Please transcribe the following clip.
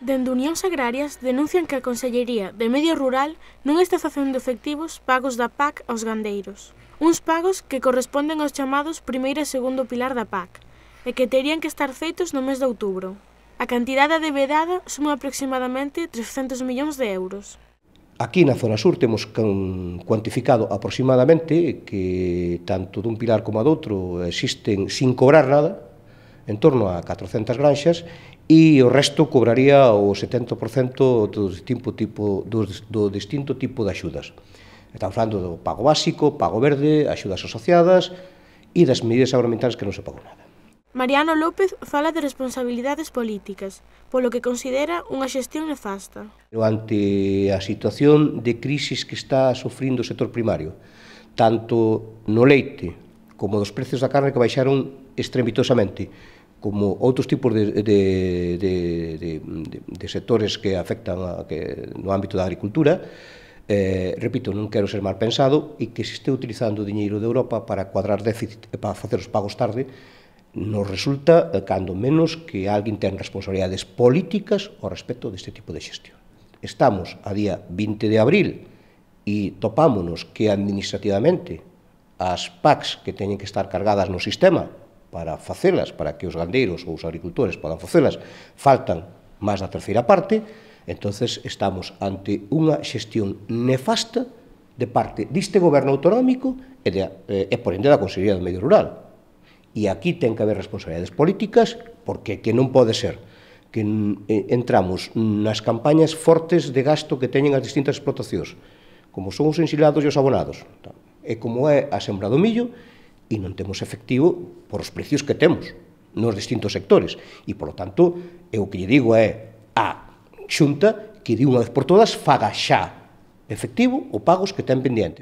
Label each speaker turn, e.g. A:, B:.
A: Dende Unións Agrarias denuncian que a Consellería de Medio Rural non está facendo efectivos pagos da PAC aos gandeiros. Uns pagos que corresponden aos chamados primeiro e segundo pilar da PAC, e que terían que estar feitos no mes de outubro. A cantidade devedada suma aproximadamente 300 millóns de euros.
B: Aquí na zona sur temos cuantificado aproximadamente que tanto dun pilar como a doutro existen, sin cobrar nada, en torno a 400 granxas e o resto cobraría o 70% do distinto tipo, do, do distinto tipo de axudas. Estamos falando do pago básico, pago verde, axudas asociadas e das medidas agroambientales que non se pagou nada.
A: Mariano López fala de responsabilidades políticas, polo que considera unha xestión nefasta.
B: Ante a situación de crisis que está sofrindo o sector primario, tanto no leite como dos precios da carne que baixaron extremitosamente, como outros tipos de, de, de, de, de sectores que afectan a, que, no ámbito da agricultura, eh, repito, non quero ser mal pensado, e que se este utilizando o diñeiro de Europa para cuadrar déficit, para facer os pagos tarde, nos resulta, eh, cando menos, que alguén ten responsabilidades políticas ao respecto deste tipo de xestión. Estamos a día 20 de abril e topámonos que administrativamente as PACs que teñen que estar cargadas no sistema para facelas, para que os gandeiros ou os agricultores podan facelas, faltan máis da terceira parte, entonces estamos ante unha xestión nefasta de parte diste goberno autonómico e, de, eh, e por ende da Consellería do Medio Rural. E aquí ten que haber responsabilidades políticas, porque que non pode ser que eh, entramos nas campañas fortes de gasto que teñen as distintas explotacións, como son os ensilados e os abonados é como é a sembra do millo e non temos efectivo por os precios que temos nos distintos sectores. E, polo tanto, eu que lle digo é a xunta que de unha vez por todas faga xa efectivo o pagos que ten pendiente.